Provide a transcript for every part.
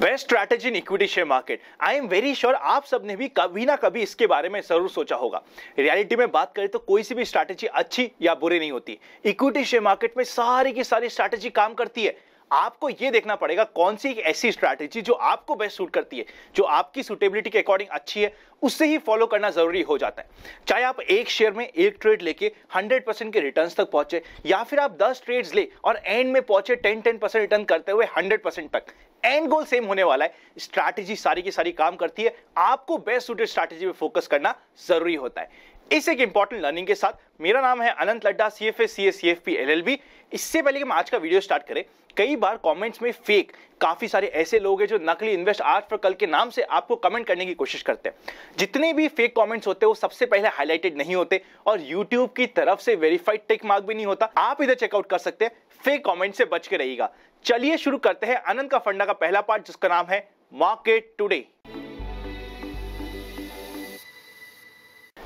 Best strategy in equity share market I am very sure आप सबने भी कभी ना कभी इसके बारे में जरूर सोचा होगा रियलिटी में बात करें तो कोई सी भी स्ट्रैटेजी अच्छी या बुरी नहीं होती इक्विटी शेयर मार्केट में सारी की सारी स्ट्रैटेजी काम करती है आपको यह देखना पड़ेगा कौन सी एक ऐसी स्ट्रैटेजी जो आपको बेस्ट सूट करती है जो आपकी सुटेबिलिटी के अकॉर्डिंग अच्छी है उससे ही फॉलो करना जरूरी हो जाता है चाहे आप एक शेयर में एक ट्रेड लेके 100 परसेंट के रिटर्न तक पहुंचे या फिर आप 10 ट्रेड्स ले और एंड में पहुंचे 10 टेन परसेंट रिटर्न करते हुए 100 परसेंट तक एंड गोल सेम होने वाला है स्ट्रैटेजी सारी की सारी काम करती है आपको बेस्ट सुटेड स्ट्रैटेजी पे फोकस करना जरूरी होता है इस एक इंपॉर्टेंट लर्निंग के साथ मेरा नाम है Anant Ladda C F S C S C F P L L B इससे पहले कि हम आज का वीडियो स्टार्ट करें कई बार कमेंट्स में फेक काफ़ी सारे ऐसे लोग हैं जो नकली इन्वेस्ट आज पर कल के नाम से आपको कमेंट करने की कोशिश करते हैं जितने भी फेक कमेंट्स होते हैं वो सबसे पहले हाईलाइटेड नहीं होते और यूट्यूब की तरफ से वेरीफाइड टेक मार्क भी नहीं होता आप इधर चेकआउट कर सकते हैं फेक कॉमेंट से बच के रहेगा चलिए शुरू करते हैं आनंद का फंडा का पहला पार्ट जिसका नाम है मार्केट टूडे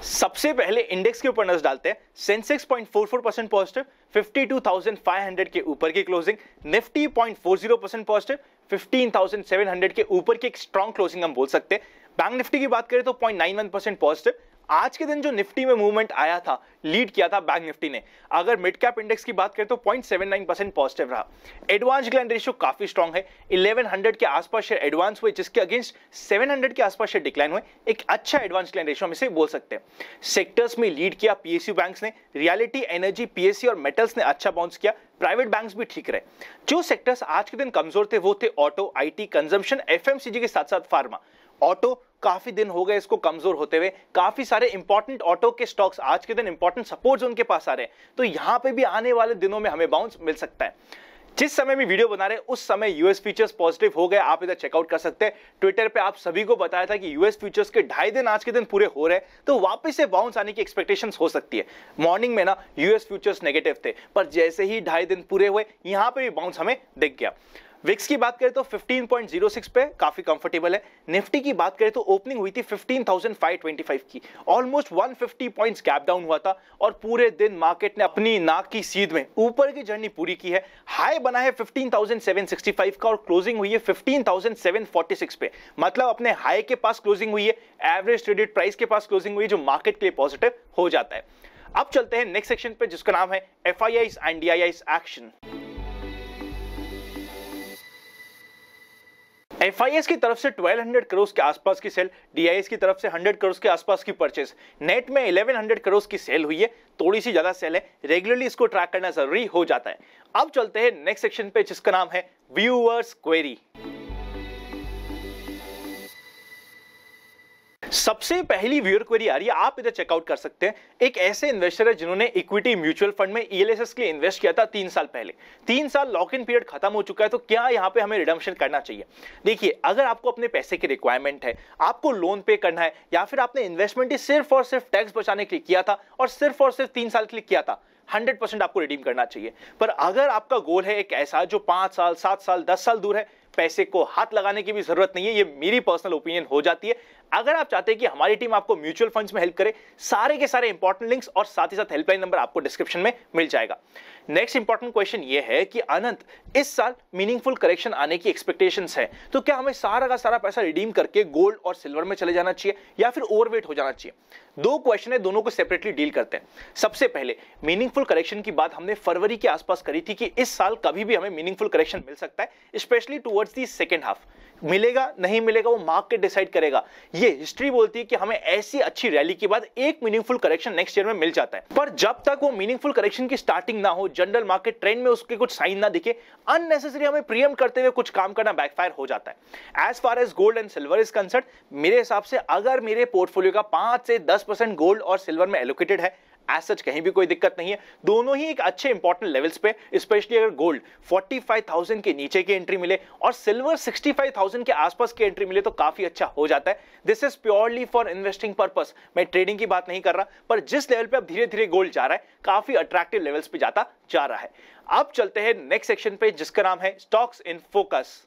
सबसे पहले इंडेक्स के ऊपर नजर डालते हैं सेंसेक्स 0.44 परसेंट पॉजिटिव 52,500 के ऊपर की क्लोजिंग निफ्टी 0.40 परसेंट पॉजिटिव 15,700 के ऊपर की एक स्ट्रॉन्ग क्लोजिंग हम बोल सकते हैं बैंक निफ्टी की बात करें तो 0.91 परसेंट पॉजिटिव आज के दिन जो निफ्टी में मूवमेंट आया था लीड किया था बैंक निफ्टी ने अगर मिड कैप इंडेक्स की बात करें तो 0.79 परसेंट पॉजिटिव रहा एडवांस ग्लैंड रेशियो काफी स्ट्रांग है 1100 के आसपास शेयर एडवांस हुए जिसके अगेंस्ट 700 के आसपास शेयर डिक्लाइन हुए एक अच्छा एडवांस ग्लैंड रेशियो हम इसे बोल सकते हैं सेक्टर्स में लीड किया पीएसयू बैंक ने रियालिटी एनर्जी पीएससी और मेटल्स ने अच्छा बाउंस किया प्राइवेट बैंक्स भी ठीक रहे जो सेक्टर्स आज के दिन कमजोर थे वो थे ऑटो आईटी कंजम्पशन एफएमसीजी के साथ साथ फार्मा ऑटो काफी दिन हो गए इसको कमजोर होते हुए काफी सारे इंपॉर्टेंट ऑटो के स्टॉक्स आज के दिन इंपॉर्टेंट सपोर्ट उनके पास आ रहे हैं तो यहां पे भी आने वाले दिनों में हमें बाउंस मिल सकता है जिस समय मैं वीडियो बना रहे उस समय यूएस फ्यूचर्स पॉजिटिव हो गए आप इधर चेकआउट कर सकते हैं ट्विटर पे आप सभी को बताया था कि यूएस फ्यूचर्स के ढाई दिन आज के दिन पूरे हो रहे तो वापस से बाउंस आने की एक्सपेक्टेशंस हो सकती है मॉर्निंग में ना यूएस फ्यूचर्स नेगेटिव थे पर जैसे ही ढाई दिन पूरे हुए यहां पर भी बाउंस हमें दिख गया विक्स की बात करें तो 15.06 पे काफी कंफर्टेबल है निफ्टी की बात करें तो ओपनिंग हुई थी 15,525 की ऑलमोस्ट 150 पॉइंट्स गैप डाउन हुआ था और पूरे दिन मार्केट ने अपनी नाक की सीध में ऊपर की जर्नी पूरी की है हाई बना है 15,765 का और क्लोजिंग हुई है 15,746 पे मतलब अपने हाई के पास क्लोजिंग हुई है एवरेज क्रेडिट प्राइस के पास क्लोजिंग हुई है जो मार्केट के लिए पॉजिटिव हो जाता है अब चलते हैं नेक्स्ट सेक्शन पे जिसका नाम है F I and D action FIS की तरफ से 1200 करोड़ के आसपास की सेल डीआईएस की तरफ से 100 करोड़ के आसपास की परचेस नेट में 1100 करोड़ की सेल हुई है थोड़ी सी ज्यादा सेल है रेगुलरली इसको ट्रैक करना जरूरी हो जाता है अब चलते हैं नेक्स्ट सेक्शन पे जिसका नाम है व्यूअर्स क्वेरी सबसे पहली व्यूअर क्वेरी आ रही है आप इधर चेकआउट कर सकते हैं एक ऐसे इन्वेस्टर है जिन्होंने इक्विटी म्यूचुअल फंड में ईएलएसएस e के लिए इन्वेस्ट किया था तीन साल पहले तीन साल लॉक इन पीरियड खत्म हो चुका है तो क्या यहाँ पे हमें रिडम्शन करना चाहिए देखिए अगर आपको अपने पैसे की रिक्वायरमेंट है आपको लोन पे करना है या फिर आपने इन्वेस्टमेंट ही सिर्फ और सिर्फ टैक्स बचाने के लिए किया था और सिर्फ और सिर्फ तीन साल के लिए किया था 100% आपको रिडीम करना चाहिए पर अगर आपका गोल है एक ऐसा जो पांच साल सात साल दस साल दूर है पैसे को हाथ लगाने की भी जरूरत नहीं है ये मेरी पर्सनल ओपिनियन हो जाती है अगर आप चाहते हैं कि हमारी टीम आपको म्यूचुअल फंड्स में हेल्प करे सारे के सारे इंपॉर्टेंट लिंक्स और साथ ही साथ हेल्पलाइन नंबर आपको डिस्क्रिप्शन में मिल जाएगा नेक्स्ट इंपॉर्टेंट क्वेश्चन ये है कि अनंत इस साल मीनिंगफुल करेक्शन आने की एक्सपेक्टेशन है तो क्या हमें सारा का सारा पैसा रिडीम करके गोल्ड और सिल्वर में चले जाना चाहिए या फिर ओवरवेट हो जाना चाहिए दो क्वेश्चन है दोनों को सेपरेटली डील करते हैं सबसे पहले मीनिंगफुल करेक्शन की बात हमने फरवरी के आसपास करी थी कि इस साल कभी भी हमें मीनिंगफुल करेक्शन मिल सकता है specially to towards the second half मिलेगा नहीं मिलेगा वो मार्केट डिसाइड करेगा ये हिस्ट्री बोलती है कि हमें ऐसी अच्छी रैली के बाद एक मीनिंगफुल करेक्शन नेक्स्ट ईयर में मिल जाता है पर जब तक वो मीनिंगफुल करेक्शन की स्टार्टिंग ना हो जनरल मार्केट ट्रेंड में उसके कुछ साइन ना दिखे अननेसेसरी हमें प्रियम करते हुए कुछ काम करना बैकफायर हो जाता है as far as gold and silver is concerned मेरे हिसाब से अगर मेरे पोर्टफोलियो का पांच से दस गोल्ड और सिल्वर में एलोकेटेड है एज सच कहीं भी कोई दिक्कत नहीं है दोनों ही एक अच्छे इंपॉर्टेंट लेवल्स पे स्पेशली अगर गोल्ड 45,000 के नीचे की एंट्री मिले और सिल्वर 65,000 के आसपास की एंट्री मिले तो काफी अच्छा हो जाता है this is purely for investing purpose मैं ट्रेडिंग की बात नहीं कर रहा पर जिस लेवल पर अब धीरे धीरे गोल्ड जा रहा है काफी अट्रैक्टिव लेवल्स पे जाता जा रहा है अब चलते हैं नेक्स्ट सेक्शन पे जिसका नाम है स्टॉक्स इन फोकस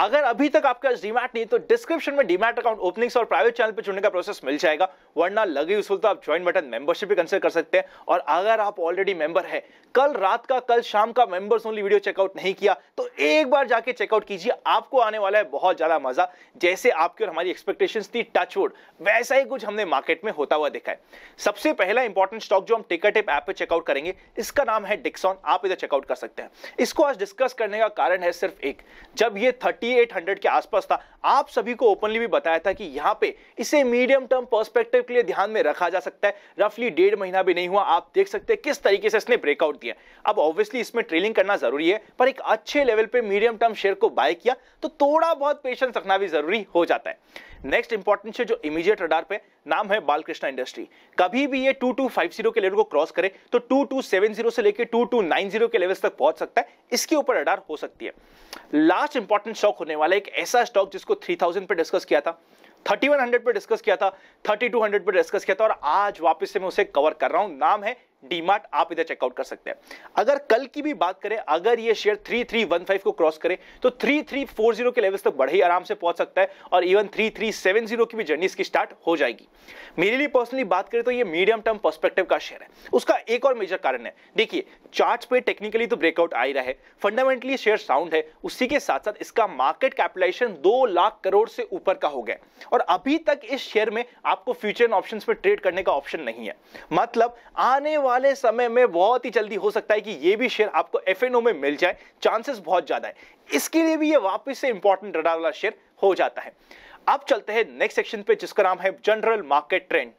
अगर अभी तक आपके पास डीमैट नहीं तो डिस्क्रिप्शन में डीमैट अकाउंट ओपनिंग्स और प्राइवेट चैनल पर जुड़ने का प्रोसेस मिल जाएगा वरना लगे उसूल तो आप ज्वाइन बटन मेंबरशिप भी कंसिडर कर सकते हैं और अगर आप ऑलरेडी मेंबर है कल रात का कल शाम का मेंबर्स ओनली वीडियो चेकआउट नहीं किया तो एक बार जाके चेकआउट कीजिए आपको आने वाला है बहुत ज्यादा मजा जैसे आपकी और हमारी एक्सपेक्टेशन थी टचवुड वैसा ही कुछ हमने मार्केट में होता हुआ देखा है सबसे पहला इंपॉर्टेंट स्टॉक जो हम टिकट एप ऐप पे चेकआउट करेंगे इसका नाम है डिक्सॉन आप इधर चेकआउट कर सकते हैं इसको आज डिस्कस करने का कारण है सिर्फ एक जब ये थर्टी 3800 के आसपास था आप सभी को ओपनली भी बताया था कि यहाँ पे इसे मीडियम टर्म पर्सपेक्टिव के लिए ध्यान में रखा जा सकता है रफली डेढ़ महीना भी नहीं हुआ आप देख सकते हैं किस तरीके से इसने ब्रेकआउट दिया अब ऑब्वियसली इसमें ट्रेलिंग करना जरूरी है पर एक अच्छे लेवल पे मीडियम टर्म शेयर को बाय किया तो थोड़ा बहुत पेशेंस रखना भी जरूरी हो जाता है नेक्स्ट इंपॉर्टेंट है जो इमीडिएट रडार पे नाम है बालकृष्णा इंडस्ट्री कभी भी ये 2250 के लेवल को क्रॉस करे तो 2270 से लेकर 2290 के लेवल्स तक पहुंच सकता है इसके ऊपर रडार हो सकती है लास्ट इंपॉर्टेंट स्टॉक होने वाला एक ऐसा स्टॉक जिसको 3000 पे डिस्कस किया था 3100 पे डिस्कस किया था 3200 पे डिस्कस किया था और आज वापस से मैं उसे कवर कर रहा हूं नाम है डीमार्ट hmm. आप इधर चेकआउट कर सकते हैं अगर कल की भी बात करें अगर ये शेयर 3315 को क्रॉस करे तो 3340 के लेवल्स तक तो बड़े ही आराम से पहुंच सकता है और इवन 3370 की भी जर्नी इसकी स्टार्ट हो जाएगी मेरे लिए पर्सनली बात करें तो ये मीडियम टर्म पर्सपेक्टिव का शेयर है उसका एक और मेजर कारण है देखिए चार्ट पे टेक्निकली तो ब्रेकआउट आ ही रहा है फंडामेंटली शेयर साउंड है उसी के साथ साथ इसका मार्केट कैपिटलाइजेशन दो लाख करोड़ से ऊपर का हो गया और अभी तक इस शेयर में आपको फ्यूचर ऑप्शन में ट्रेड करने का ऑप्शन नहीं है मतलब आने वाले वाले समय में बहुत ही जल्दी हो सकता है कि ये भी शेयर आपको एफ में मिल जाए चांसेस बहुत ज़्यादा है इसके लिए भी ये वापस से इंपॉर्टेंट रडार वाला शेयर हो जाता है अब चलते हैं नेक्स्ट सेक्शन पे जिसका नाम है general market trend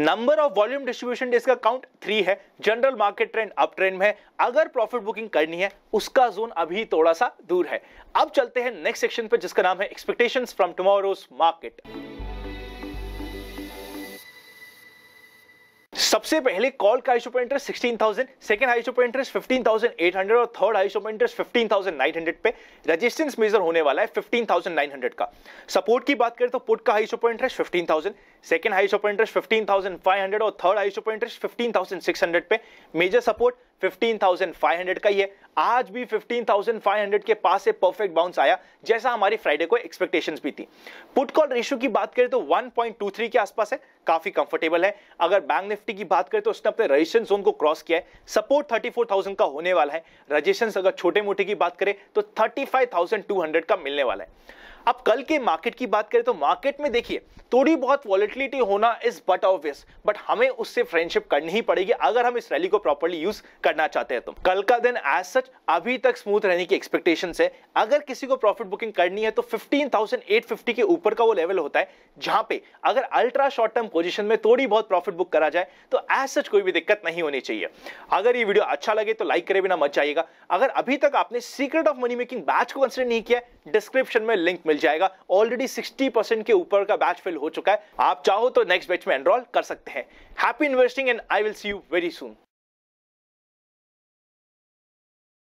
number of volume distribution days का काउंट थ्री है general market trend up trend में है अगर प्रॉफिट बुकिंग करनी है उसका जोन अभी थोड़ा सा दूर है अब चलते हैं नेक्स्ट सेक्शन पे जिसका नाम है एक्सपेक्टेशंस फ्रॉम टुमारोज मार्केट सबसे पहले कॉल का आईसो पर इंटरेस्ट सिक्सटीन थाउजेंड सेकेंड आईसो पर interest fifteen thousand eight hundred और थर्ड आईसो पर interest fifteen thousand nine hundred पे रेजिस्टेंस मेजर होने वाला है फिफ्टीन थाउजेंड नाइन हंड्रेड का सपोर्ट की बात करें तो पुट का आईसो पर interest fifteen thousand second highest of interest 15,500 और थर्ड हाईस्ट ऑफ इंटरेस्ट 15,600 पे मेजर सपोर्ट 15,500 का ही है आज भी 15,500 के पास से परफेक्ट बाउंस आया जैसा हमारी फ्राइडे को एक्सपेक्टेशंस भी थी पुट कॉल रेशियो की बात करें तो 1.23 के आसपास है काफी कंफर्टेबल है अगर बैंक निफ्टी की बात करें तो उसने अपने रजिस्ट्रेशन जोन को क्रॉस किया है सपोर्ट 34,000 का होने वाला है रजिस्ट्रेशन अगर छोटे मोटे की बात करें तो 35,200 का मिलने वाला है अब कल के मार्केट की बात करें तो मार्केट में देखिए थोड़ी बहुत वॉलिटिलिटी होना इज बट ऑब्वियस बट हमें उससे फ्रेंडशिप करनी ही पड़ेगी अगर हम इस रैली को प्रॉपरली यूज करना चाहते हैं तो कल का दिन एज सच अभी तक स्मूथ रहने की एक्सपेक्टेशन है अगर किसी को प्रॉफिट बुकिंग करनी है तो फिफ्टीन के ऊपर का वो लेवल होता है जहां पे अगर अल्ट्रा शॉर्ट टर्म पोजिशन में थोड़ी बहुत प्रॉफिट बुक करा जाए तो एज सच कोई भी दिक्कत नहीं होनी चाहिए अगर ये वीडियो अच्छा लगे तो लाइक करे बिना मत जाइएगा अगर अभी तक आपने secret of money making batch को कंसिडर नहीं किया डिस्क्रिप्शन में लिंक मिल मिल जाएगा ऑलरेडी 60 परसेंट के ऊपर का बैच फेल हो चुका है आप चाहो तो नेक्स्ट बैच में एनरोल कर सकते हैं happy investing and I will see you very soon